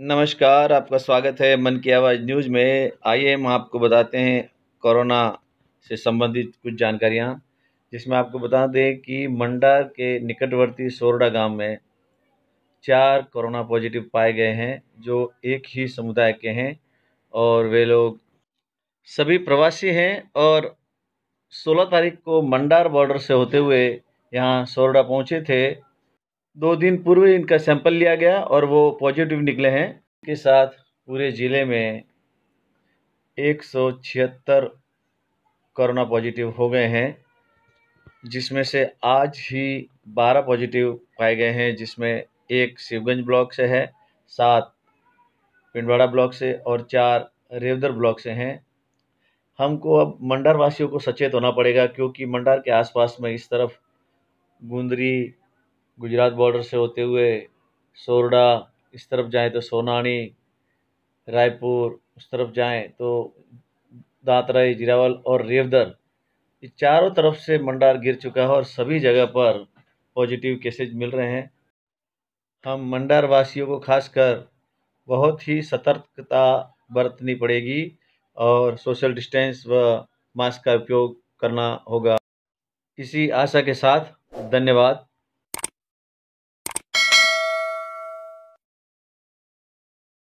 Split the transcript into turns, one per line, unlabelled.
नमस्कार आपका स्वागत है मन की आवाज़ न्यूज़ में आइए हम आपको बताते हैं कोरोना से संबंधित कुछ जानकारियाँ जिसमें आपको बता दें कि मंडा के निकटवर्ती सोरडा गांव में चार कोरोना पॉजिटिव पाए गए हैं जो एक ही समुदाय के हैं और वे लोग सभी प्रवासी हैं और 16 तारीख को मंडार बॉर्डर से होते हुए यहाँ सोरडा पहुँचे थे दो दिन पूर्व इनका सैंपल लिया गया और वो पॉजिटिव निकले हैं के साथ पूरे ज़िले में एक सौ छिहत्तर कोरोना पॉजिटिव हो गए हैं जिसमें से आज ही बारह पॉजिटिव पाए गए हैं जिसमें एक शिवगंज ब्लॉक से है सात पिंडवाड़ा ब्लॉक से और चार रेवदर ब्लॉक से हैं हमको अब मंडार वासियों को सचेत होना पड़ेगा क्योंकि मंडार के आसपास में इस तरफ गुंदरी गुजरात बॉर्डर से होते हुए सोरडा इस तरफ जाएँ तो सोनानी रायपुर उस तरफ जाएँ तो दातराई जीरावल और रेवदर ये चारों तरफ से मंडार गिर चुका है और सभी जगह पर पॉजिटिव केसेज मिल रहे हैं हम मंडार वासियों को खासकर बहुत ही सतर्कता बरतनी पड़ेगी और सोशल डिस्टेंस व मास्क का उपयोग करना होगा इसी आशा के साथ धन्यवाद